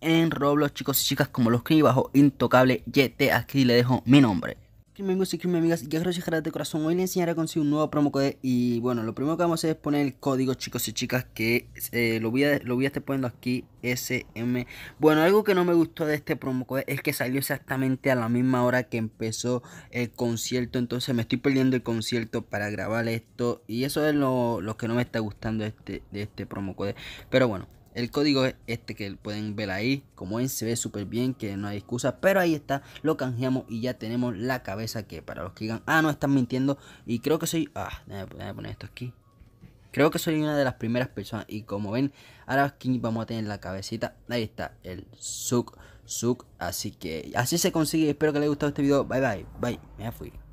en Roblox, chicos y chicas, como los escribí bajo Intocable YT. Aquí le dejo mi nombre. amigos y amigas, gracias de corazón. Hoy les enseñaré a conseguir un nuevo promo code. Y bueno, lo primero que vamos a hacer es poner el código, chicos y chicas, que eh, lo, voy a, lo voy estar poniendo aquí, SM. Bueno, algo que no me gustó de este promo code es que salió exactamente a la misma hora que empezó el concierto. Entonces me estoy perdiendo el concierto para grabar esto. Y eso es lo, que no me está gustando este, de este promo code. Pero bueno, el código es este que pueden ver ahí. Como ven, se ve súper bien, que no hay excusa. Pero ahí está, lo canjeamos y ya tenemos la cabeza que para los que digan, ah, no, están mintiendo. Y creo que soy... Ah, déjame poner esto aquí. Creo que soy una de las primeras personas. Y como ven, ahora aquí vamos a tener la cabecita. Ahí está, el suc. Suk. Así que así se consigue. Espero que les haya gustado este video. Bye, bye. Bye. Me fui.